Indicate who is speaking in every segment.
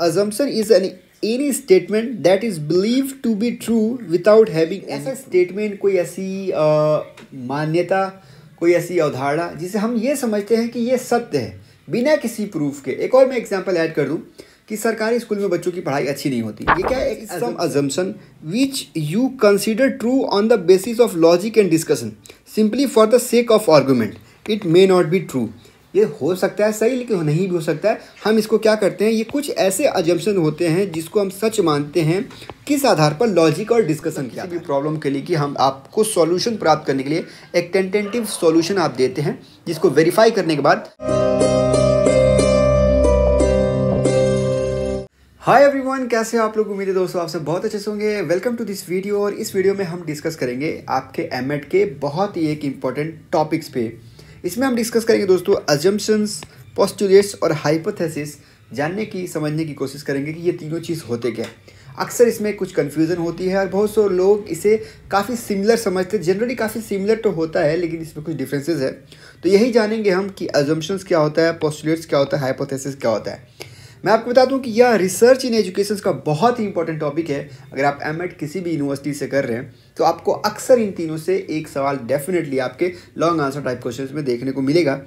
Speaker 1: assumption is an any statement that is believed to be true without having ऐसा statement कोई ऐसी मान्यता कोई ऐसी अवधारणा जिसे हम ये समझते हैं कि ये सत्य है बिना किसी प्रूफ के एक और मैं एग्जाम्पल ऐड कर दूँ कि सरकारी स्कूल में बच्चों की पढ़ाई अच्छी नहीं होती ये क्या है some assumption which you consider true on the basis of logic and discussion simply for the sake of argument it may not be true ये हो सकता है सही लेकिन नहीं भी हो सकता है हम इसको क्या करते हैं ये कुछ ऐसे अजम्पन होते हैं जिसको हम सच मानते हैं किस आधार पर लॉजिक और डिस्कशन किया भी प्रॉब्लम के लिए कि हम आपको सॉल्यूशन प्राप्त करने के लिए एक टेंटेटिव सॉल्यूशन आप देते हैं जिसको वेरीफाई करने के बाद हाय एवरीवन कैसे हो आप लोग उम्मीद है दोस्तों आप सब बहुत अच्छे से होंगे वेलकम टू दिस वीडियो और इस वीडियो में हम डिस्कस करेंगे आपके एमएड के बहुत ही एक इम्पॉर्टेंट टॉपिक्स पे इसमें हम डिस्कस करेंगे दोस्तों अजम्पन्स पॉस्टुलेट्स और हाइपोथेसिस जानने की समझने की कोशिश करेंगे कि ये तीनों चीज़ होते क्या अक्सर इसमें कुछ कन्फ्यूज़न होती है और बहुत से लोग इसे काफ़ी सिमिलर समझते हैं जनरली काफ़ी सिमिलर तो होता है लेकिन इसमें कुछ डिफ्रेंसेज है तो यही जानेंगे हम कि अजम्पन्स क्या होता है पॉस्टुलेट्स क्या होता है हाइपोथेसिस क्या होता है मैं आपको बता दूं कि यह रिसर्च इन एजुकेशन का बहुत ही इंपॉर्टेंट टॉपिक है अगर आप एम किसी भी यूनिवर्सिटी से कर रहे हैं तो आपको अक्सर इन तीनों से एक सवाल डेफिनेटली आपके लॉन्ग आंसर टाइप क्वेश्चन में देखने को मिलेगा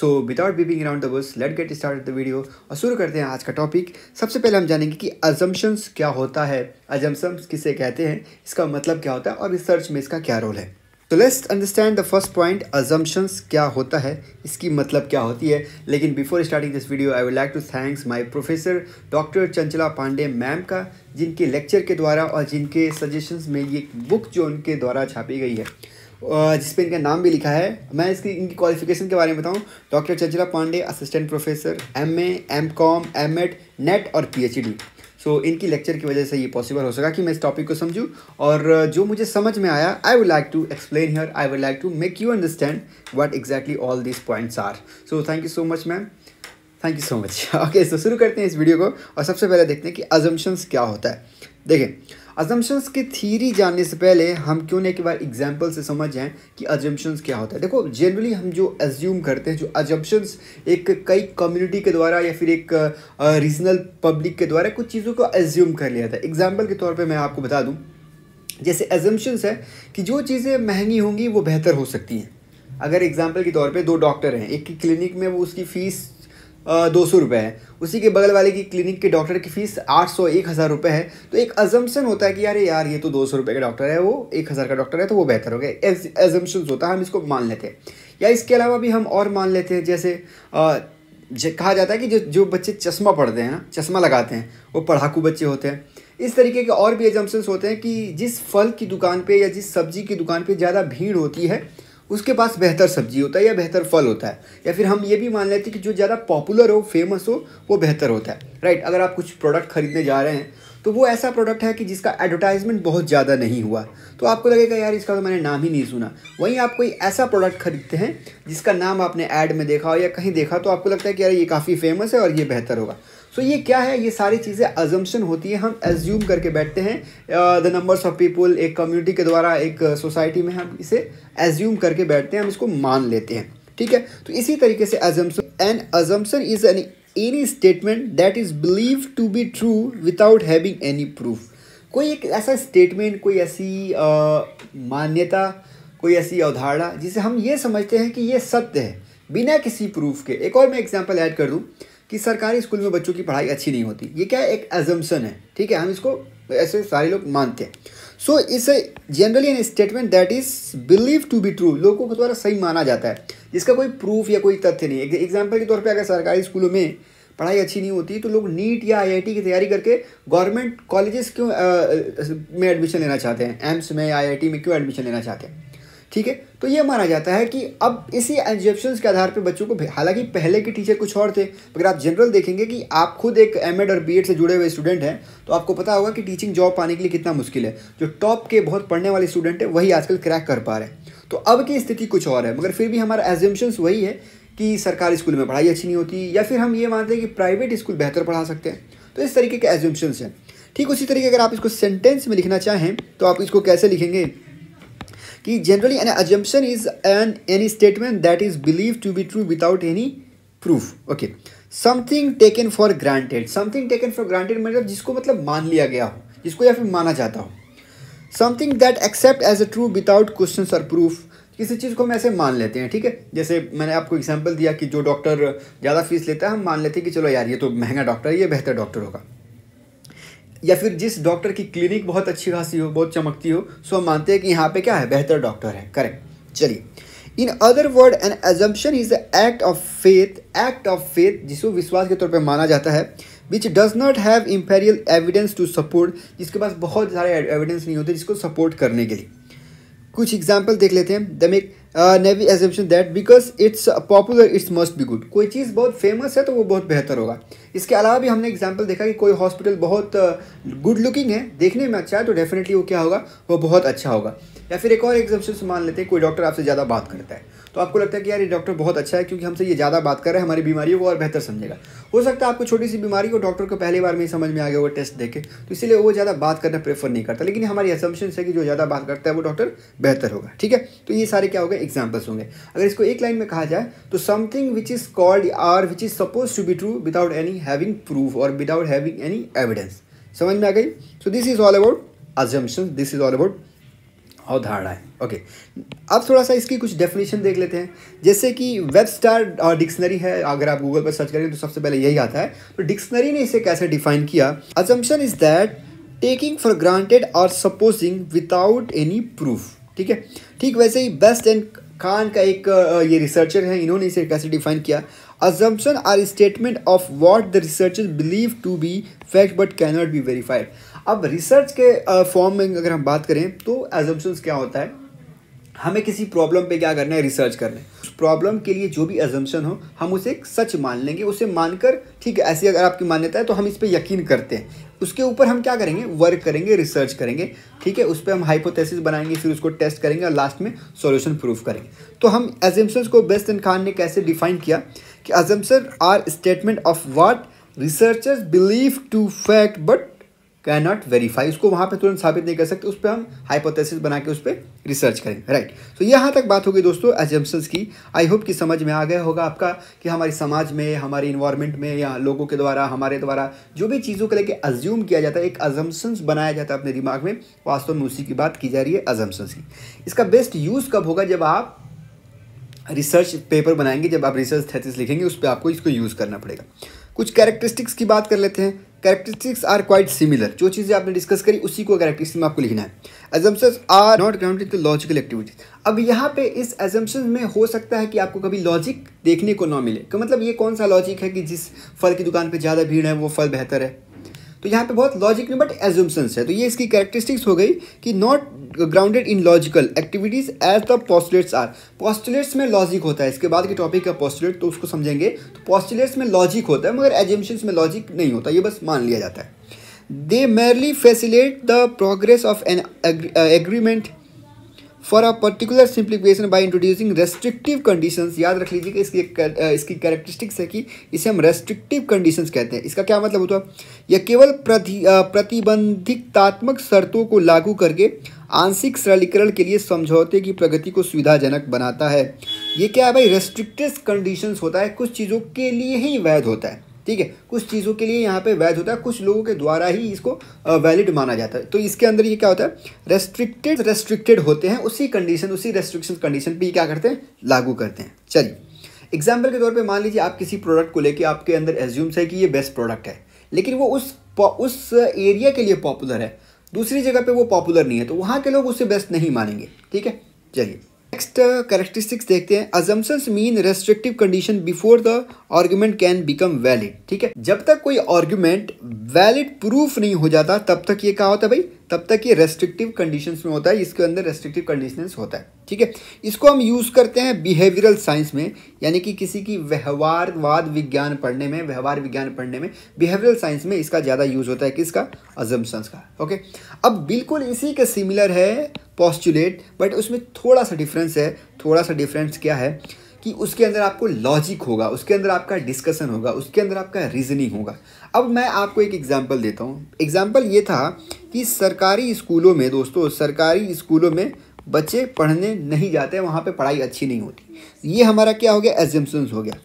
Speaker 1: so without beating around the bush let get start the video और शुरू करते हैं आज का टॉपिक सबसे पहले हम जानेंगे कि अजम्पन्स क्या होता है अजम्पन्स किसे कहते हैं इसका मतलब क्या होता है और रिसर्च में इसका क्या रोल है तो let's understand the first point assumptions क्या होता है इसकी मतलब क्या होती है लेकिन before starting this video I would like to thanks my professor doctor Chanchala Pandey ma'am का जिनके लेक्चर के द्वारा और जिनके सजेशंस में ये बुक जो उनके द्वारा छापी गई है जिस पे इनका नाम भी लिखा है मैं इसकी इनकी क्वालिफिकेशन के बारे में बताऊँ doctor Chanchala Pandey assistant professor M A M Com M Ed NET और P H D so so, इनकी लेक्चर की वजह से ये पॉसिबल हो सका कि मैं इस टॉपिक को समझूँ और जो मुझे समझ में आया I would like to explain here I would like to make you understand what exactly all these points are so thank you so much ma'am thank you so much okay so शुरू करते हैं इस video को और सबसे पहले देखते हैं कि अजम्पन्स क्या होता है देखें अजम्पन्स की थीरी जानने से पहले हम क्यों ना एक बार एग्जाम्पल से समझ जाएँ कि अजम्पन्स क्या होता है देखो जनरली हम जो एज्यूम करते हैं जो अजम्पन्स एक कई कम्युनिटी के द्वारा या फिर एक रीजनल पब्लिक के द्वारा कुछ चीज़ों को एज्यूम कर लिया था एग्जाम्पल के तौर पर मैं आपको बता दूँ जैसे एजम्पन्स है कि जो चीज़ें महंगी होंगी वो बेहतर हो सकती हैं अगर एग्जाम्पल के तौर पर दो डॉक्टर हैं एक की क्लिनिक में वो उसकी फ़ीस दो सौ रुपये है उसी के बगल वाले की क्लिनिक के डॉक्टर की फ़ीस आठ सौ एक हज़ार रुपये है तो एक अजम्पन होता है कि यार यार ये तो दो सौ रुपये का डॉक्टर है वो एक हज़ार का डॉक्टर है तो वो बेहतर हो गया एजम्पन्स होता है हम इसको मान लेते हैं या इसके अलावा भी हम और मान लेते हैं जैसे कहा जाता है कि जो जो बच्चे चश्मा पढ़ते हैं ना चश्मा लगाते हैं वो पढ़ाकू बच्चे होते हैं इस तरीके के और भी एजम्पन्स होते हैं कि जिस फल की दुकान पर या जिस सब्जी की दुकान पर ज़्यादा भीड़ होती है उसके पास बेहतर सब्जी होता है या बेहतर फल होता है या फिर हम ये भी मान लेते हैं कि जो ज़्यादा पॉपुलर हो फेमस हो वो बेहतर होता है राइट अगर आप कुछ प्रोडक्ट खरीदने जा रहे हैं तो वो ऐसा प्रोडक्ट है कि जिसका एडवर्टाइजमेंट बहुत ज़्यादा नहीं हुआ तो आपको लगेगा यार इसका तो मैंने नाम ही नहीं सुना वहीं आप कोई ऐसा प्रोडक्ट खरीदते हैं जिसका नाम आपने ऐड में देखा हो या कहीं देखा तो आपको लगता है कि यार ये काफ़ी फेमस है और ये बेहतर होगा सो so, ये क्या है ये सारी चीज़ें अजम्पन होती है हम एज्यूम करके बैठते हैं द नंबर्स ऑफ पीपल एक कम्युनिटी के द्वारा एक सोसाइटी uh, में हम इसे एज्यूम करके बैठते हैं हम इसको मान लेते हैं ठीक है तो इसी तरीके से assumption an assumption is an any statement that is believe to be true without having any proof कोई एक ऐसा स्टेटमेंट कोई ऐसी uh, मान्यता कोई ऐसी अवधारणा जिसे हम ये समझते हैं कि ये सत्य है बिना किसी प्रूफ के एक और मैं एग्जाम्पल ऐड कर दूँ कि सरकारी स्कूल में बच्चों की पढ़ाई अच्छी नहीं होती ये क्या एक एजम्सन है ठीक है हम इसको ऐसे सारे लोग मानते हैं so is generally an statement that is believe to be true लोगों को द्वारा सही माना जाता है जिसका कोई प्रूफ या कोई तथ्य नहीं है एग्जाम्पल के तौर पर अगर सरकारी स्कूलों में पढ़ाई अच्छी नहीं होती तो लोग नीट या आईआईटी की तैयारी करके गवर्नमेंट कॉलेजेस क्यों आ, में एडमिशन लेना चाहते हैं एम्स में आईआईटी में क्यों एडमिशन लेना चाहते हैं ठीक है तो ये माना जाता है कि अब इसी एंजेप्शन के आधार पर बच्चों को हालांकि पहले के टीचर कुछ और थे मगर आप जनरल देखेंगे कि आप खुद एक एम और बी से जुड़े हुए स्टूडेंट हैं तो आपको पता होगा कि टीचिंग जॉब पाने के लिए कितना मुश्किल है जो टॉप के बहुत पढ़ने वाले स्टूडेंट हैं वही आजकल क्रैक कर पा रहे हैं तो अब की स्थिति कुछ और है मगर फिर भी हमारा एग्जेम्पन्स वही है कि सरकारी स्कूल में पढ़ाई अच्छी नहीं होती या फिर हम ये मानते हैं कि प्राइवेट स्कूल बेहतर पढ़ा सकते हैं तो इस तरीके के एग्जेम्पन्स हैं ठीक उसी तरीके अगर आप इसको सेंटेंस में लिखना चाहें तो आप इसको कैसे लिखेंगे कि generally an assumption is an any statement that is believe to be true without any proof okay something taken for granted something taken for granted मतलब जिसको मतलब मान लिया गया हो जिसको या फिर माना जाता हो something that accept as a true without question और प्रूफ किसी चीज़ को हम ऐसे मान लेते हैं ठीक है जैसे मैंने आपको एग्जाम्पल दिया कि जो डॉक्टर ज़्यादा फीस लेता है हम मान लेते हैं कि चलो यार ये तो महंगा डॉक्टर है ये बेहतर डॉक्टर होगा या फिर जिस डॉक्टर की क्लिनिक बहुत अच्छी खासी हो बहुत चमकती हो सो हम मानते हैं कि यहाँ पे क्या है बेहतर डॉक्टर है करेक्ट चलिए in other word an assumption is the act of faith act of faith जिसको विश्वास के तौर पर माना जाता है which does not have imperial evidence to support जिसके पास बहुत सारे एविडेंस नहीं होते जिसको सपोर्ट करने के लिए कुछ एग्जाम्पल देख लेते हैं the make navy assumption that because it's popular it's must be good कोई चीज़ बहुत फेमस है तो वो बहुत बेहतर होगा इसके अलावा भी हमने एग्जाम्पल देखा कि कोई हॉस्पिटल बहुत गुड uh, लुकिंग है देखने में अच्छा है तो डेफिनेटली वो क्या होगा वो बहुत अच्छा होगा या फिर एक और से मान लेते हैं कोई डॉक्टर आपसे ज़्यादा बात करता है तो आपको लगता है कि यार ये डॉक्टर बहुत अच्छा है क्योंकि हमसे ये ज़्यादा बात कर रहे हैं हमारी बीमारियों को और बेहतर समझेगा हो सकता है आपको छोटी सी बीमारी को डॉक्टर को पहली बार में ही समझ में आ गया वो टेस्ट देखे तो इसलिए वो ज़्यादा बात करना प्रेफर नहीं करता लेकिन हमारी असम्पशन है कि जो ज़्यादा बात करता है वो डॉक्टर बेहतर होगा ठीक है तो ये सारे क्या होगा एग्जाम्पल्स होंगे अगर इसको एक लाइन में कहा जाए तो something which is called are which is suppose to be true without any having proof और विदाउट हैविंग एनी एविडेंस समझ में आ गई so this is all about assumption this is all about अवधारणा है ओके अब थोड़ा सा इसकी कुछ डेफिनेशन देख लेते हैं जैसे कि वेब स्टार और डिक्शनरी है अगर आप गूगल पर सर्च करेंगे तो सबसे पहले यही आता है तो डिक्शनरी ने इसे कैसे डिफाइन किया assumption is that taking for granted और सपोजिंग विदाउट एनी प्रूफ ठीक है ठीक वैसे ही बेस्ट एंड खान का एक uh, ये रिसर्चर है इन्होंने इसे कैसे डिफाइन किया assumption are statement of what the researcher believe to be fact but cannot be verified अब रिसर्च के फॉर्म uh, में अगर हम बात करें तो एजम्पन्स क्या होता है हमें किसी प्रॉब्लम पे क्या करना है रिसर्च करना है उस प्रॉब्लम के लिए जो भी एजम्पन हो हम उसे सच मान लेंगे उसे मानकर ठीक है ऐसी अगर आपकी मान्यता है तो हम इस पर यकीन करते हैं उसके ऊपर हम क्या करेंगे वर्क करेंगे रिसर्च करेंगे ठीक है उस पर हम हाइपोथेसिस बनाएंगे फिर उसको टेस्ट करेंगे और लास्ट में सॉल्यूशन प्रूफ करेंगे तो हम एजम्पन्स को बेस्ट एंड खान ने कैसे डिफाइन किया कि assumption are statement of what researchers believe to fact but can not verify उसको वहाँ पे तुरंत साबित नहीं कर सकते उस पर हम हाइपोथेसिस बना के उस पर रिसर्च करेंगे राइट सो यहाँ तक बात होगी दोस्तों एजम्पन्स की आई होप कि समझ में आ गया होगा आपका कि हमारे समाज में हमारे इन्वायरमेंट में या लोगों के द्वारा हमारे द्वारा जो भी चीज़ों को लेकर अज्यूम किया जाता है एक अजम्पन्स बनाया जाता है अपने दिमाग में वास्तव में उसी की बात की जा रही है अजम्पन्स की इसका बेस्ट यूज़ कब होगा जब आप रिसर्च पेपर बनाएंगे जब आप रिसर्च थेसिस लिखेंगे उस पर आपको इसको यूज़ करना पड़ेगा कुछ कैरेक्टरिस्टिक्स की बात कर लेते हैं कैरेक्टरिस्टिक्स आर क्वाइट सिमिलर जो चीज़ें आपने डिस्कस करी उसी को कैरेक्टरिस्टिक में आपको लिखना है assumptions are not grounded to logical activities अब यहाँ पे इस एजम्पन में हो सकता है कि आपको कभी लॉजिक देखने को ना मिले तो मतलब ये कौन सा लॉजिक है कि जिस फल की दुकान पर ज़्यादा भीड़ है वो फल बेहतर है तो यहाँ पे बहुत लॉजिक नहीं बट एजम्पन्स है तो ये इसकी कैरेक्टरिस्टिक्स हो गई कि not grounded in logical activities as the postulates are postulates में लॉजिक होता है इसके बाद के टॉपिक का पॉस्टुलेट तो उसको समझेंगे तो पॉस्टुलेट्स में लॉजिक होता है मगर एजम्पन्स में लॉजिक नहीं होता ये बस मान लिया जाता है they merely facilitate the progress of an agreement for a particular simplification by introducing restrictive conditions याद रख लीजिए कि इसकी इसकी कैरेक्टरिस्टिक्स है कि इसे हम रेस्ट्रिक्टिव कंडीशंस कहते हैं इसका क्या मतलब होता है यह केवल प्रतिबंधिकतात्मक शर्तों को लागू करके आंशिक सरलीकरण के लिए समझौते की प्रगति को सुविधाजनक बनाता है ये क्या है भाई रेस्ट्रिक्टेड कंडीशंस होता है कुछ चीज़ों के लिए ही वैध होता है ठीक है कुछ चीज़ों के लिए यहाँ पे वैध होता है कुछ लोगों के द्वारा ही इसको वैलिड माना जाता है तो इसके अंदर ये क्या होता है रेस्ट्रिक्टेड रेस्ट्रिक्टेड होते हैं उसी कंडीशन उसी रेस्ट्रिक्शन कंडीशन पर क्या करते हैं लागू करते हैं चलिए एग्जाम्पल के तौर पर मान लीजिए आप किसी प्रोडक्ट को लेके आपके अंदर एज्यूम्स है कि ये बेस्ट प्रोडक्ट है लेकिन वो उस उस एरिया के लिए पॉपुलर है दूसरी जगह पे वो पॉपुलर नहीं है तो वहाँ के लोग उसे बेस्ट नहीं मानेंगे ठीक है चलिए नेक्स्ट करेक्टरिस्टिक्स uh, देखते हैं assumptions mean restrictive condition before the argument can become valid ठीक है जब तक कोई आर्ग्यूमेंट वैलिड प्रूफ नहीं हो जाता तब तक ये कहा होता है भाई तब तक ये रेस्ट्रिक्टिव कंडीशंस में होता है इसके अंदर रेस्ट्रिक्टिव कंडीशंस होता है ठीक है इसको हम यूज़ करते हैं बिहेवियरल साइंस में यानी कि किसी की व्यवहारवाद विज्ञान पढ़ने में व्यवहार विज्ञान पढ़ने में बिहेवियरल साइंस में इसका ज़्यादा यूज़ होता है किसका अजम्पन्स का ओके अब बिल्कुल इसी के सिमिलर है पॉस्टुलेट बट उसमें थोड़ा सा डिफरेंस है थोड़ा सा डिफरेंस क्या है कि उसके अंदर आपको लॉजिक होगा उसके अंदर आपका डिस्कशन होगा उसके अंदर आपका रीजनिंग होगा अब मैं आपको एक एग्ज़ाम्पल देता हूँ एग्ज़ाम्पल ये था कि सरकारी स्कूलों में दोस्तों सरकारी स्कूलों में बच्चे पढ़ने नहीं जाते वहाँ पे पढ़ाई अच्छी नहीं होती ये हमारा क्या हो गया एजम्पन्स हो गया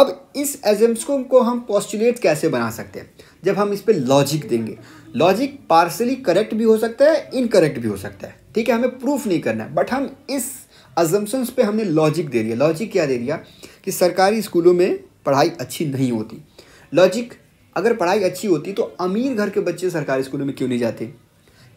Speaker 1: अब इस एजम्स को हम पॉस्टुलेट कैसे बना सकते हैं जब हम इस पर लॉजिक देंगे लॉजिक पार्सली करेक्ट भी हो सकता है इनकरेक्ट भी हो सकता है ठीक है हमें प्रूफ नहीं करना है बट हम इस अजम्पन्स पे हमने लॉजिक दे दिया लॉजिक क्या दे दिया कि सरकारी स्कूलों में पढ़ाई अच्छी नहीं होती लॉजिक अगर पढ़ाई अच्छी होती तो अमीर घर के बच्चे सरकारी स्कूलों में क्यों नहीं जाते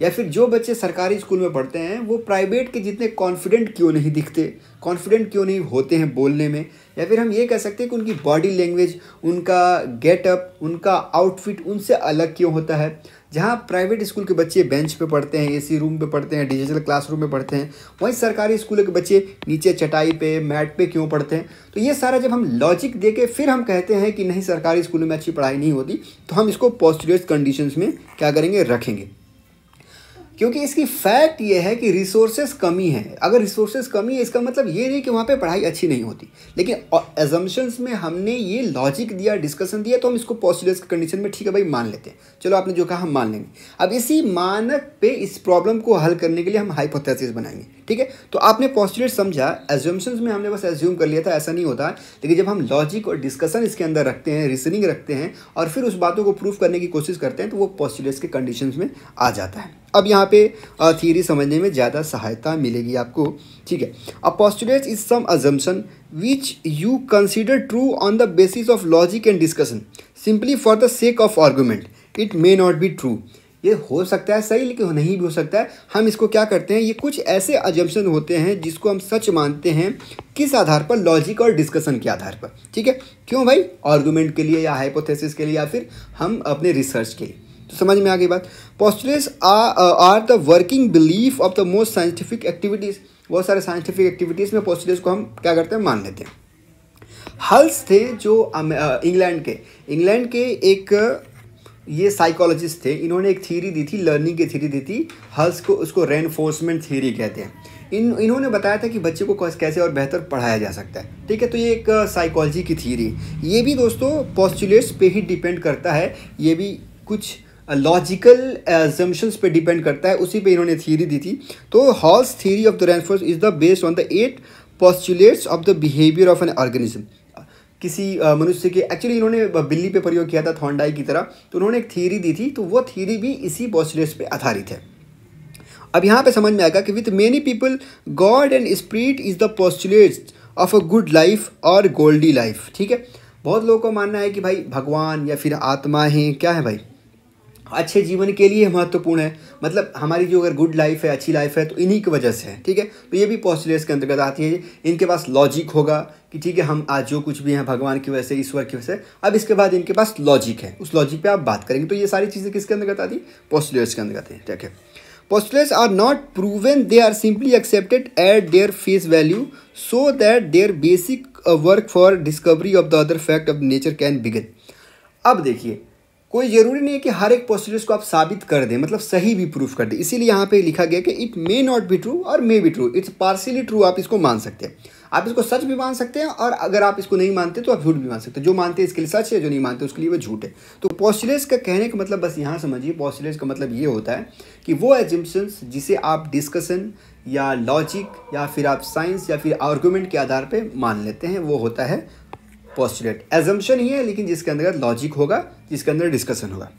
Speaker 1: या फिर जो बच्चे सरकारी स्कूल में पढ़ते हैं वो प्राइवेट के जितने कॉन्फिडेंट क्यों नहीं दिखते कॉन्फिडेंट क्यों नहीं होते हैं बोलने में या फिर हम ये कह सकते हैं कि उनकी बॉडी लैंग्वेज उनका गेटअप उनका आउटफिट उनसे अलग क्यों होता है जहाँ प्राइवेट स्कूल के बच्चे बेंच पे पढ़ते हैं एसी रूम पे पढ़ते हैं डिजिटल क्लासरूम में पढ़ते हैं वहीं सरकारी स्कूलों के बच्चे नीचे चटाई पे मैट पे क्यों पढ़ते हैं तो ये सारा जब हम लॉजिक दे के फिर हम कहते हैं कि नहीं सरकारी स्कूलों में अच्छी पढ़ाई नहीं होती तो हम इसको पॉस्टुलेट कंडीशन में क्या करेंगे रखेंगे क्योंकि इसकी फैक्ट ये है कि रिसोर्सेज कमी है अगर रिसोर्सेज कमी है इसका मतलब ये नहीं कि वहाँ पे पढ़ाई अच्छी नहीं होती लेकिन एजम्पन्स में हमने ये लॉजिक दिया डिस्कशन दिया तो हम इसको पॉसिबल के कंडीशन में ठीक है भाई मान लेते हैं चलो आपने जो कहा हम मान लेंगे अब इसी मानक पे इस प्रॉब्लम को हल करने के लिए हम हाइपोथेसिस बनाएंगे ठीक है तो आपने पॉस्टुलेट समझा एज्यूमशन में हमने बस एज्यूम कर लिया था ऐसा नहीं होता लेकिन जब हम लॉजिक और डिस्कशन इसके अंदर रखते हैं रीजनिंग रखते हैं और फिर उस बातों को प्रूव करने की कोशिश करते हैं तो वो पॉस्टुलेट्स के कंडीशन में आ जाता है अब यहाँ पे थियरी समझने में ज़्यादा सहायता मिलेगी आपको ठीक है अब postulates is some assumption which you consider true on the basis of logic and discussion simply for the sake of argument it may not be true ये हो सकता है सही लेकिन नहीं भी हो सकता है हम इसको क्या करते हैं ये कुछ ऐसे अजम्पन होते हैं जिसको हम सच मानते हैं किस आधार पर लॉजिक और डिस्कशन के आधार पर ठीक है क्यों भाई आर्गूमेंट के लिए या हाइपोथेसिस के लिए या फिर हम अपने रिसर्च के लिए तो समझ में आ गई बात postulates are the working belief of the most scientific activities बहुत सारे साइंटिफिक एक्टिविटीज़ में पॉस्टुलेट्स को हम क्या करते हैं मान लेते हैं हल्स थे जो इंग्लैंड uh, के इंग्लैंड के एक ये साइकोलॉजिस्ट थे इन्होंने एक थीरी दी थी लर्निंग की थीरी दी थी हल्स को उसको रेनफोर्समेंट थीरी कहते हैं इन इन्होंने बताया था कि बच्चे को कैसे और बेहतर पढ़ाया जा सकता है ठीक है तो ये एक साइकोलॉजी uh, की थीरी ये भी दोस्तों पॉस्टुलेट्स पे ही डिपेंड करता है ये भी कुछ लॉजिकल uh, एजम्पन्स uh, पे डिपेंड करता है उसी पे इन्होंने थीरी दी थी तो Hull's theory of the reinforce is the based on the eight postulates of the behaviour of an organism किसी मनुष्य के एक्चुअली इन्होंने बिल्ली पे प्रयोग किया था थॉन्डाई की तरह तो उन्होंने एक थीरी दी थी तो वो थीरी भी इसी पॉस्टुलेट्स पे आधारित है अब यहाँ पे समझ में आएगा कि with many people god and spirit is the postulates of a good life और गोल्डी लाइफ ठीक है बहुत लोगों को मानना है कि भाई भगवान या फिर आत्मा है क्या है भाई अच्छे जीवन के लिए महत्वपूर्ण है मतलब हमारी जो अगर गुड लाइफ है अच्छी लाइफ है तो इन्हीं की वजह से है ठीक है तो ये भी पॉस्टुलेट्स के अंतर्गत आती है इनके पास लॉजिक होगा कि ठीक है हम आज जो कुछ भी हैं भगवान की वजह से ईश्वर की वजह से अब इसके बाद इनके पास लॉजिक है उस लॉजिक पर आप बात करेंगे तो ये सारी चीज़ें किसके अंतर्गत आती है पॉस्टुलेट्स के अंतर्गत है ठीक है postulates are not proven they are simply accepted at their face value so that their basic work for discovery of the other fact of nature can begin अब देखिए कोई ज़रूरी नहीं है कि हर एक पॉसिटिव को आप साबित कर दें मतलब सही भी प्रूफ कर दें इसीलिए यहाँ पे लिखा गया कि it may not be true और may be true it's partially true आप इसको मान सकते हैं आप इसको सच भी मान सकते हैं और अगर आप इसको नहीं मानते तो आप झूठ भी मान सकते हैं जो मानते हैं इसके लिए सच है जो नहीं मानते उसके लिए वो झूठ है तो पॉस्टलेस का कहने का मतलब बस यहाँ समझिए पॉस्टलेस का मतलब ये होता है कि वो एजम्पन्स जिसे आप डिस्कशन या लॉजिक या फिर आप साइंस या फिर आर्गूमेंट के आधार पर मान लेते हैं वो होता है पॉस्टुलेट एजम्पन ही है लेकिन जिसके अंदर लॉजिक होगा जिसके अंदर डिस्कशन होगा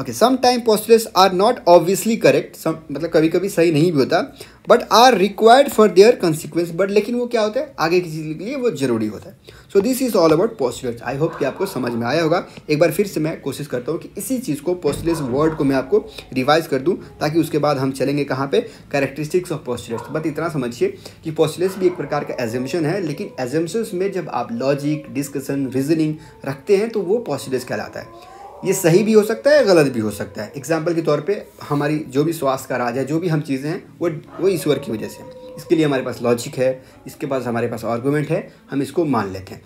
Speaker 1: okay some time postulates are not obviously correct some मतलब कभी कभी सही नहीं भी होता but are required for their consequence but लेकिन वो क्या होता है आगे की चीज़ के लिए वो जरूरी होता है so this is all about postulates I hope कि आपको समझ में आया होगा एक बार फिर से मैं कोशिश करता हूँ कि इसी चीज़ को पोस्टलेट्स वर्ड को मैं आपको रिवाइज कर दूँ ताकि उसके बाद हम चलेंगे कहाँ पर कैरेक्टरिस्टिक्स ऑफ पोस्टलेट्स बट इतना समझिए कि पोस्टलेट्स भी एक प्रकार का एजम्पन है लेकिन एजम्पन्स में जब आप लॉजिक डिस्कशन रीजनिंग रखते हैं तो वो पोस्टलेट्स कहलाता है ये सही भी हो सकता है गलत भी हो सकता है एग्जाम्पल के तौर पे हमारी जो भी स्वास्थ्य का राज है जो भी हम चीज़ें हैं वो वो ईश्वर की वजह से इसके लिए हमारे पास लॉजिक है इसके पास हमारे पास आर्गूमेंट है हम इसको मान लेते हैं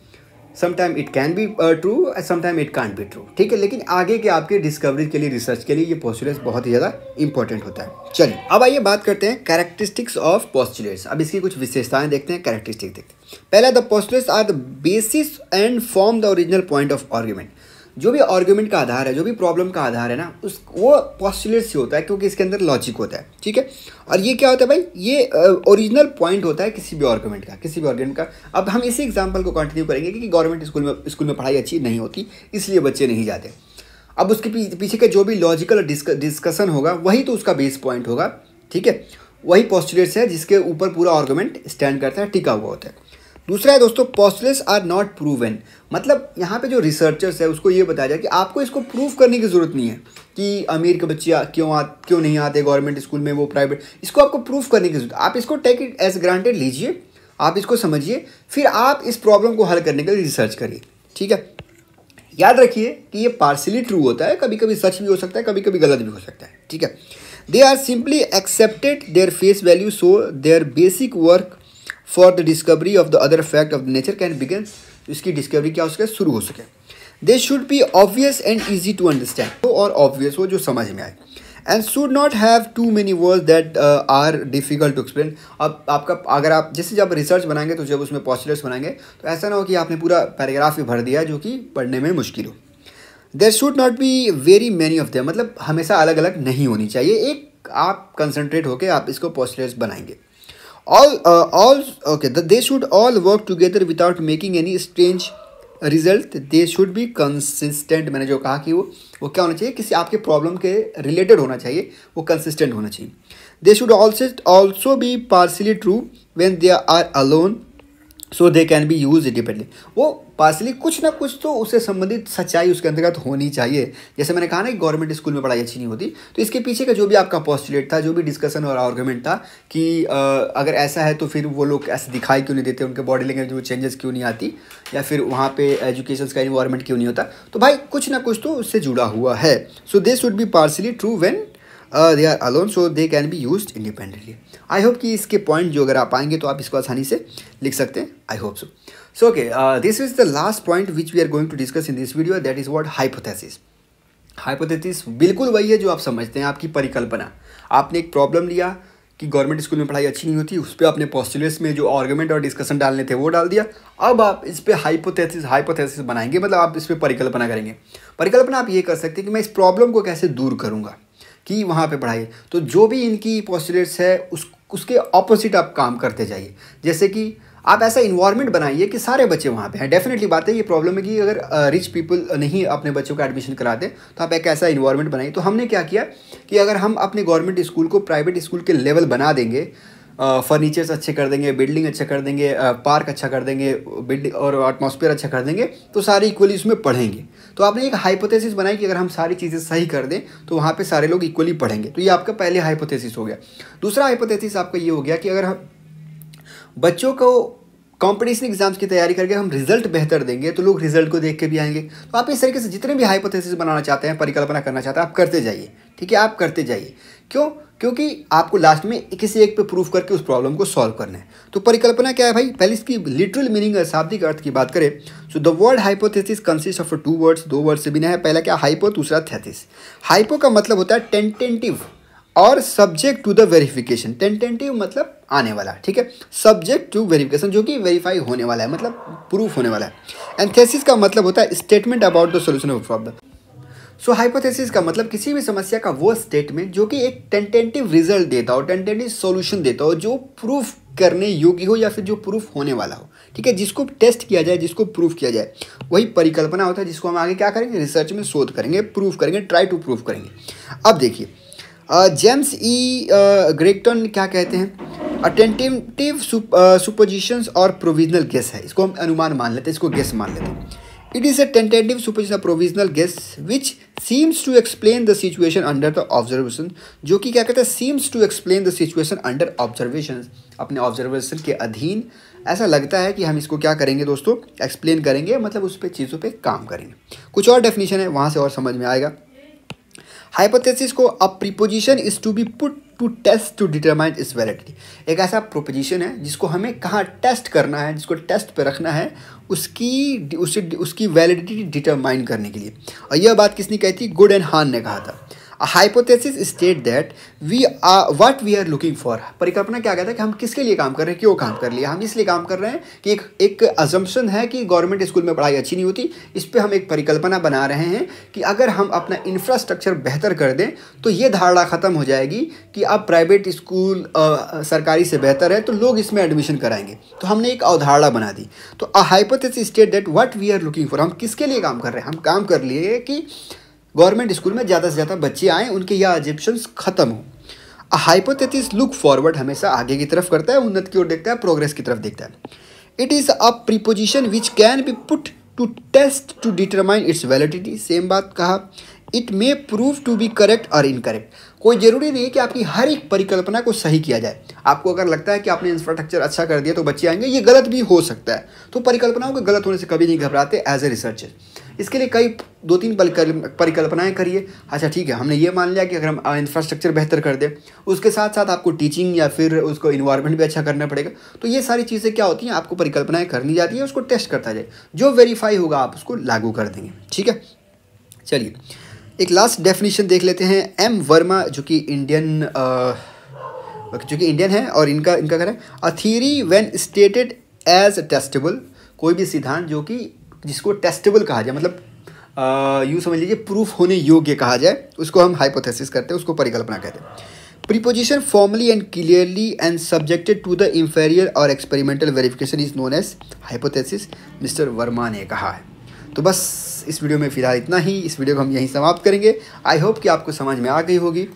Speaker 1: sometime it can be true and sometime it can't be true ठीक है लेकिन आगे के आपके डिस्कवरी के लिए रिसर्च के लिए ये पॉस्टुलेट्स बहुत ही ज़्यादा इंपॉर्टेंट होता है चलिए अब आइए बात करते हैं कैरेक्टरिस्टिक्स ऑफ पॉस्टुलेट्स अब इसकी कुछ विशेषताएं देखते हैं कैरेक्टरिस्टिक देखते हैं पहला the postulates are the basis and form the original point of argument जो भी आर्ग्यूमेंट का आधार है जो भी प्रॉब्लम का आधार है ना उस वो पॉस्टुलेट से होता है क्योंकि इसके अंदर लॉजिक होता है ठीक है और ये क्या होता है भाई ये ओरिजिनल पॉइंट होता है किसी भी आर्ग्यूमेंट का किसी भी आर्ग्यूमेंट का अब हम इसी एग्जाम्पल को कंटिन्यू करेंगे कि गवर्नमेंट स्कूल में स्कूल में पढ़ाई अच्छी नहीं होती इसलिए बच्चे नहीं जाते अब उसके पीछे का जो भी लॉजिकल डिस्कशन होगा वही तो उसका बेस पॉइंट होगा ठीक है वही पॉस्टुलेट्स है जिसके ऊपर पूरा आर्ग्यूमेंट स्टैंड करता है टिका हुआ होता है दूसरा है दोस्तों पॉस्टलेस आर नॉट प्रूवन मतलब यहाँ पे जो रिसर्चर्स है उसको ये बताया जाए कि आपको इसको प्रूव करने की ज़रूरत नहीं है कि अमीर के बच्चे क्यों आ क्यों नहीं आते गवर्नमेंट स्कूल में वो प्राइवेट इसको आपको प्रूफ करने की ज़रूरत आप इसको टेक इट एज ग्रांटेड लीजिए आप इसको समझिए फिर आप इस प्रॉब्लम को हल करने के लिए रिसर्च करिए ठीक है याद रखिए कि ये पार्सली ट्रू होता है कभी कभी सच भी हो सकता है कभी कभी गलत भी हो सकता है ठीक है they are simply accepted their face value so their basic work for the discovery of the other fact of nature can begin इसकी डिस्कवरी क्या हो सके शुरू हो सके they should be obvious and easy to understand और obvious हो जो समझ में आए and should not have too many word that are difficult to explain अब आपका अगर आप जैसे जब रिसर्च बनाएंगे तो जब उसमें पॉस्टुलेट्स बनाएंगे तो ऐसा ना हो कि आपने पूरा पैराग्राफ भी भर दिया जो कि पढ़ने में मुश्किल हो there should not be very many of them मतलब हमेशा अलग अलग नहीं होनी चाहिए एक आप कंसनट्रेट होकर आप इसको पॉस्टुलेट्स बनाएंगे all uh, all okay the, they should all work together without making any strange result they should be consistent मैंने जो कहा कि वो वो क्या होना चाहिए किसी आपके प्रॉब्लम के रिलेटेड होना चाहिए वो कंसिस्टेंट होना चाहिए they should also also be partially true when they are alone so they can be use independent वो पार्सली कुछ ना कुछ तो उससे संबंधित सच्चाई उसके अंतर्गत होनी चाहिए जैसे मैंने कहा ना कि गवर्नमेंट स्कूल में पढ़ाई अच्छी नहीं होती तो इसके पीछे का जो भी आपका पॉस्टुलेट था जो भी डिस्कशन और आर्गूमेंट था कि आ, अगर ऐसा है तो फिर वो लोग ऐसे दिखाई क्यों नहीं देते उनके बॉडी लैंग्वेज में चेंजेस क्यों नहीं आती या फिर वहाँ पर एजुकेशन का इन्वायरमेंट क्यों नहीं होता तो भाई कुछ ना कुछ तो उससे जुड़ा हुआ है so they should be partially true when they are alone so they can be use independently I hope कि इसके पॉइंट जो अगर आप आएंगे तो आप इसको आसानी से लिख सकते हैं I hope so so okay this is the last point which we are going to discuss in this video that is what hypothesis hypothesis बिल्कुल वही है जो आप समझते हैं आपकी परिकल्पना आपने एक प्रॉब्लम लिया कि गवर्नमेंट स्कूल में पढ़ाई अच्छी नहीं होती उस पर आपने पॉस्टुलेट्स में जो आर्ग्यूमेंट और डिस्कशन डालने थे वो डाल दिया अब आप इस पर हाइपोथेसिस हाइपोथेसिस बनाएंगे मतलब आप इस पर परिकल्पना करेंगे परिकल्पना आप ये कर सकते हैं कि मैं इस प्रॉब्लम को कैसे दूर करूँगा ही वहाँ पे पढ़ाइए तो जो भी इनकी पॉस्टुलेट्स है उस उसके ऑपोजिट आप काम करते जाइए जैसे कि आप ऐसा इन्वायरमेंट बनाइए कि सारे बच्चे वहाँ पे हैं डेफिनेटली बात है ये प्रॉब्लम है कि अगर रिच पीपल नहीं अपने बच्चों का एडमिशन कराते तो आप एक ऐसा इन्वायरमेंट बनाइए तो हमने क्या किया कि अगर हम अपने गवर्नमेंट स्कूल को प्राइवेट स्कूल के लेवल बना देंगे फर्नीचर्स अच्छे कर देंगे बिल्डिंग अच्छा कर देंगे पार्क अच्छा कर देंगे बिल्डिंग और एटमोसफियर अच्छा कर देंगे तो सारे इक्वली उसमें पढ़ेंगे तो आपने एक हाइपोथेसिस बनाई कि अगर हम सारी चीज़ें सही कर दें तो वहाँ पे सारे लोग इक्वली पढ़ेंगे तो ये आपका पहले हाइपोथेसिस हो गया दूसरा हाइपोथेसिस आपका ये हो गया कि अगर हम बच्चों को कॉम्पिटिशन एग्जाम्स की तैयारी करके हम रिजल्ट बेहतर देंगे तो लोग रिजल्ट को देख के भी आएंगे तो आप इस तरीके से जितने भी हाइपोथेसिस बनाना चाहते हैं परिकल्पना करना चाहते हैं आप करते जाइए ठीक है आप करते जाइए क्यों क्योंकि आपको लास्ट में एक से एक पे प्रूफ करके उस प्रॉब्लम को सॉल्व करना है तो परिकल्पना क्या है भाई पहले इसकी लिटरल मीनिंग और शाब्दिक अर्थ की बात करें so the word hypothesis consist of two words दो वर्ड से बिना है पहला क्या हाइपो दूसरा थेसिस हाइपो का मतलब होता है टेंटेंटिव और subject to the verification tentative मतलब आने वाला ठीक है सब्जेक्ट टू वेरिफिकेशन जो कि वेरीफाई होने वाला है मतलब प्रूफ होने वाला है एंड थेसिस का मतलब होता है statement about the solution of problem so so, hypothesis का मतलब किसी भी समस्या का वो स्टेटमेंट जो कि एक टेंटेटिव रिजल्ट देता हो टेंटेटिव सॉल्यूशन देता हो जो प्रूफ करने योग्य हो या फिर जो प्रूफ होने वाला हो ठीक है जिसको टेस्ट किया जाए जिसको प्रूफ किया जाए वही परिकल्पना होता है जिसको हम आगे क्या करेंगे रिसर्च में शोध करेंगे प्रूफ करेंगे ट्राई टू प्रूफ करेंगे अब देखिए जेम्स ई ग्रेक्टन क्या कहते हैं अटेंटिव सुपोजिशंस uh, और प्रोविजनल गेस है इसको हम अनुमान मान लेते हैं इसको गेस मान लेते हैं It is a tentative superstition provisional guess which seems to explain the situation under the observation जो कि क्या कहता है seems to explain the situation under observations अपने observation के अधीन ऐसा लगता है कि हम इसको क्या करेंगे दोस्तों एक्सप्लेन करेंगे मतलब उस पर चीज़ों पे काम करेंगे कुछ और डेफिनेशन है वहाँ से और समझ में आएगा हाइपोथेसिस को a preposition is to be put to test to determine its validity एक ऐसा प्रोपोजिशन है जिसको हमें कहाँ टेस्ट करना है जिसको टेस्ट पर रखना है उसकी उसे उसकी वैलिडिटी डिटरमाइन करने के लिए और यह बात किसने कही थी गुड एंड हान ने कहा था a hypothesis state that we are what we are looking for परिकल्पना क्या कहता है कि हम किसके लिए काम कर रहे हैं क्यों काम कर लिए हम इसलिए काम कर रहे हैं कि एक एक अजम्पन है कि गवर्नमेंट स्कूल में पढ़ाई अच्छी नहीं होती इस पर हम एक परिकल्पना बना रहे हैं कि अगर हम अपना इंफ्रास्ट्रक्चर बेहतर कर दें तो ये धारणा ख़त्म हो जाएगी कि अब प्राइवेट स्कूल सरकारी से बेहतर है तो लोग इसमें एडमिशन कराएंगे तो हमने एक अवधारणा बना दी तो a hypothesis state that what we are looking for हम किसके लिए काम कर रहे हैं हम काम कर लिए कि गवर्नमेंट स्कूल में ज़्यादा से ज़्यादा बच्चे आएँ उनके यह ऑब्जेप्शन ख़त्म हों हाइपोथेसिस लुक फॉरवर्ड हमेशा आगे की तरफ करता है उन्नत की ओर देखता है प्रोग्रेस की तरफ देखता है it is a preposition which can be put to test to determine its validity same बात कहा it may prove to be correct और इनकरेक्ट कोई ज़रूरी नहीं है कि आपकी हर एक परिकल्पना को सही किया जाए आपको अगर लगता है कि आपने इंफ्रास्ट्रक्चर अच्छा कर दिया तो बच्चे आएंगे ये गलत भी हो सकता है तो परिकल्पनाओं के गलत होने से कभी नहीं घबराते एज ए रिसर्चर इसके लिए कई दो तीन परिकल्पनाएं करिए अच्छा ठीक है हमने ये मान लिया कि अगर हम इंफ्रास्ट्रक्चर बेहतर कर दें उसके साथ साथ आपको टीचिंग या फिर उसको इन्वायरमेंट भी अच्छा करना पड़ेगा तो ये सारी चीज़ें क्या होती हैं आपको परिकल्पनाएं करनी जाती है उसको टेस्ट करता जाए जो वेरीफाई होगा आप उसको लागू कर देंगे ठीक है चलिए एक लास्ट डेफिनेशन देख लेते हैं एम वर्मा जो कि इंडियन जो कि इंडियन है और इनका इनका क्या है a theory when stated as a testable कोई भी सिद्धांत जो कि जिसको टेस्टेबल कहा जाए मतलब यूँ समझ लीजिए प्रूफ होने योग्य कहा जाए उसको हम हाइपोथेसिस करते हैं उसको परिकल्पना कहते हैं preposition formally and clearly and subjected to the inferior और experimental verification is known as hypothesis mister Verma ने कहा है तो बस इस वीडियो में फ़िलहाल इतना ही इस वीडियो को हम यहीं समाप्त करेंगे आई होप कि आपको समझ में आ गई होगी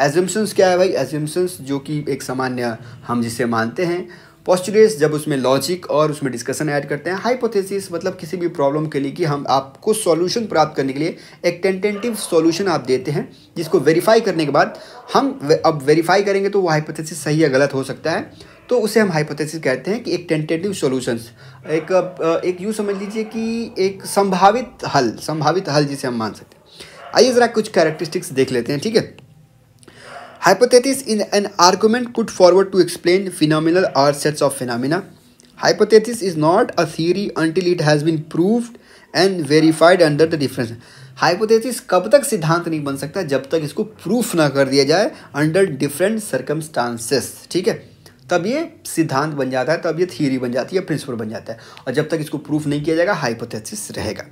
Speaker 1: एजम्सन्स क्या है भाई एजम्सन्स जो कि एक सामान्य हम जिसे मानते हैं पॉस्टुलेट्स जब उसमें लॉजिक और उसमें डिस्कशन ऐड करते हैं हाइपोथेसिस मतलब किसी भी प्रॉब्लम के लिए कि हम आपको सॉल्यूशन प्राप्त करने के लिए एक टेंटेटिव सॉल्यूशन आप देते हैं जिसको वेरीफाई करने के बाद हम अब वेरीफाई करेंगे तो वो हाइपोथेसिस सही या गलत हो सकता है तो उसे हम हाइपोथेसिस कहते हैं कि एक टेंटेटिव सॉल्यूशंस एक एक यूँ समझ लीजिए कि एक संभावित हल संभावित हल जिसे हम मान सकते हैं आइए ज़रा कुछ कैरेक्टरिस्टिक्स देख लेते हैं ठीक है Hypothesis is an argument put forward to explain phenomena or sets of phenomena. Hypothesis is not a theory until it has been proved and verified under the difference. Hypothesis कब तक सिद्धांत नहीं बन सकता जब तक इसको प्रूफ ना कर दिया जाए अंडर डिफरेंट सर्कमस्टांसेस ठीक है तब ये सिद्धांत बन जाता है तब ये थियरी बन जाती है प्रिंसिपल बन जाता है और जब तक इसको प्रूफ नहीं किया जाएगा हाइपोथेसिस रहेगा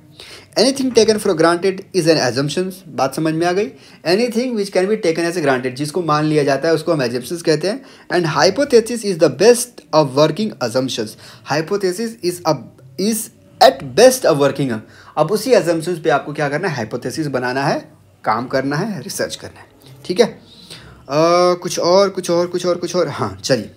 Speaker 1: anything taken for granted is an assumption बात समझ में आ गई anything which can be taken as a granted जिसको मान लिया जाता है उसको हम एजम्पन्स कहते हैं and hypothesis is the best of working assumptions hypothesis is a is at best a working अब उसी एजम्पन्स पे आपको क्या करना है हाइपोथेसिस बनाना है काम करना है रिसर्च करना है ठीक है आ, कुछ और कुछ और कुछ और कुछ और हाँ चलिए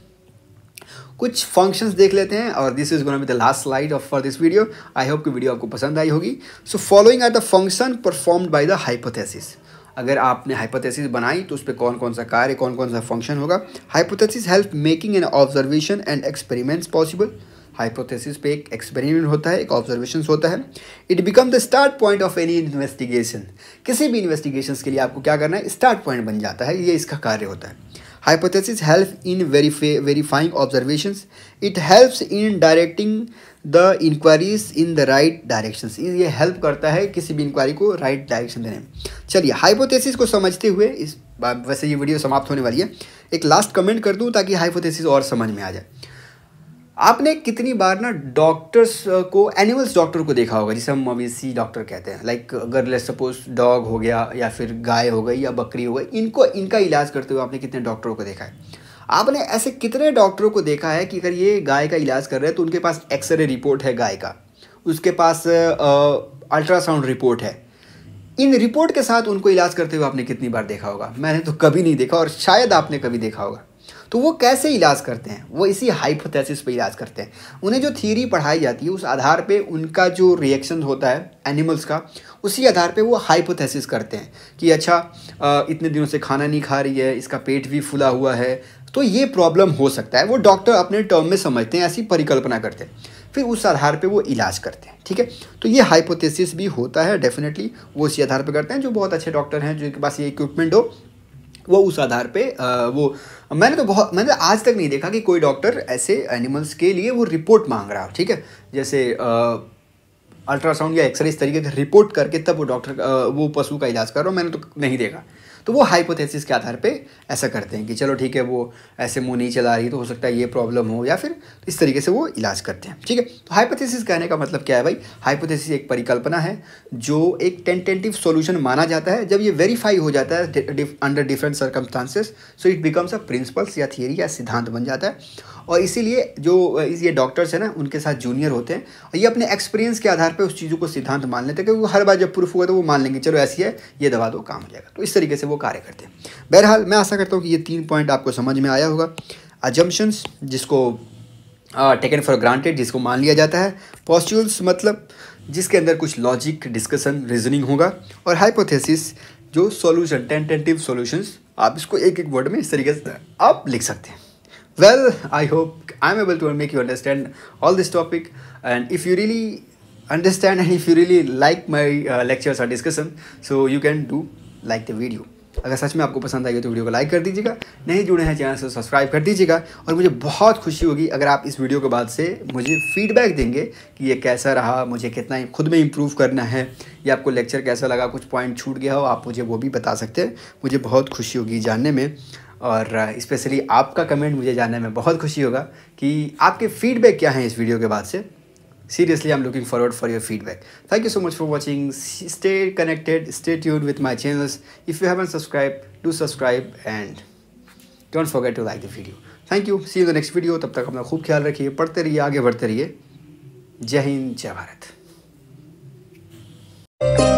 Speaker 1: कुछ फंक्शंस देख लेते हैं और this is gonna be the last slide of for this video I hope कि वीडियो आपको पसंद आई होगी so following are the function performed by the hypothesis अगर आपने हाइपोथेसिस बनाई तो उस पर कौन कौन सा कार्य कौन कौन सा फंक्शन होगा hypothesis help making an observation and experiments possible hypothesis पे एक एक्सपेरिमेंट होता है एक ऑब्जर्वेशन होता है it become the start point of any investigation किसी भी इन्वेस्टिगेशन के लिए आपको क्या करना है स्टार्ट पॉइंट बन जाता है ये इसका कार्य होता है Hypothesis help in verify verifying observations. It helps in directing the inquiries in the right directions ये हेल्प करता है किसी भी इंक्वायरी को राइट right direction देने में चलिए hypothesis को समझते हुए इस वैसे ये वीडियो समाप्त होने वाली है एक लास्ट कमेंट कर दूँ ताकि हाइपोथेसिस और समझ में आ जाए आपने कितनी बार ना डॉक्टर्स uh, को एनिमल्स डॉक्टर को देखा होगा जिसे हम मवेशी डॉक्टर कहते हैं लाइक अगर लेट सपोज डॉग हो गया या फिर गाय हो गई या बकरी हो गई इनको इनका इलाज करते हुए आपने कितने डॉक्टरों को देखा है आपने ऐसे कितने डॉक्टरों को देखा है कि अगर ये गाय का इलाज कर रहे हैं तो उनके पास एक्सरे रिपोर्ट है गाय का उसके पास अल्ट्रासाउंड uh, रिपोर्ट uh, है इन रिपोर्ट के साथ उनको इलाज करते हुए आपने कितनी बार देखा होगा मैंने तो कभी नहीं देखा और शायद आपने कभी देखा होगा तो वो कैसे इलाज करते हैं वो इसी हाइपोथेसिस पे इलाज करते हैं उन्हें जो थीरी पढ़ाई जाती है उस आधार पे उनका जो रिएक्शन होता है एनिमल्स का उसी आधार पे वो हाइपोथेसिस करते हैं कि अच्छा इतने दिनों से खाना नहीं खा रही है इसका पेट भी फुला हुआ है तो ये प्रॉब्लम हो सकता है वो डॉक्टर अपने टर्म में समझते हैं ऐसी परिकल्पना करते हैं फिर उस आधार पे वो इलाज करते हैं ठीक है तो ये हाइपोथेसिस भी होता है डेफिनेटली वो इसी आधार पे करते हैं जो बहुत अच्छे डॉक्टर हैं जिनके पास ये इक्विपमेंट हो वो उस आधार पे आ, वो मैंने तो बहुत मैंने आज तक नहीं देखा कि कोई डॉक्टर ऐसे एनिमल्स के लिए वो रिपोर्ट मांग रहा हो ठीक है जैसे अल्ट्रासाउंड या एक्सरे इस तरीके से रिपोर्ट करके तब वो डॉक्टर वो पशु का इलाज कर रहा हो मैंने तो नहीं देखा तो वो हाइपोथेसिस के आधार पे ऐसा करते हैं कि चलो ठीक है वो ऐसे मुंह नहीं चला रही तो हो सकता है ये प्रॉब्लम हो या फिर इस तरीके से वो इलाज करते हैं ठीक है तो हाइपोथेसिस कहने का मतलब क्या है भाई हाइपोथेसिस एक परिकल्पना है जो एक टेंटेटिव सोल्यूशन माना जाता है जब ये वेरीफाई हो जाता है under different circumstances so it becomes a principles या थियरी या सिद्धांत बन जाता है और इसीलिए जो ये डॉक्टर्स हैं ना उनके साथ जूनियर होते हैं और ये अपने एक्सपीरियंस के आधार पर उस चीज़ों को सिद्धांत मान लेते हैं क्योंकि हर बार जब प्रूफ होगा तो वो मान लेंगे चलो ऐसी है ये दवा दो काम हो जाएगा तो इस तरीके से वो कार्य करते हैं बहरहाल मैं आशा करता हूँ कि ये तीन पॉइंट आपको समझ में आया होगा अजम्पन्स जिसको टेकन फॉर ग्रांटेड जिसको मान लिया जाता है पॉस्ट्यूल्स मतलब जिसके अंदर कुछ लॉजिक डिस्कशन रीजनिंग होगा और हाइपोथेसिस जो सॉल्यूशन टेंटेटिव सॉल्यूशंस आप इसको एक एक वर्ड में इस तरीके से आप लिख सकते हैं Well, I hope I'm able to make you understand all this topic and if you really understand and if you really like my uh, lectures or discussion so you can do like the video अगर सच में आपको पसंद आई हो तो video को like कर दीजिएगा नहीं जुड़े हैं चैनल से सब्सक्राइब कर दीजिएगा और मुझे बहुत खुशी होगी अगर आप इस वीडियो के बाद से मुझे फीडबैक देंगे कि ये कैसा रहा मुझे कितना खुद में इम्प्रूव करना है या आपको लेक्चर कैसा लगा कुछ पॉइंट छूट गया हो आप मुझे वो भी बता सकते हैं मुझे बहुत खुशी होगी जानने में और स्पेशली आपका कमेंट मुझे जानने में बहुत खुशी होगा कि आपके फीडबैक क्या हैं इस वीडियो के बाद से seriously I am looking forward for your feedback thank you so much for watching stay connected stay ट्यूड with my channels if you haven't subscribe do subscribe and don't forget to like the video thank you see you the next video तब तक अपना खूब ख्याल रखिए पढ़ते रहिए आगे बढ़ते रहिए जय हिंद जय भारत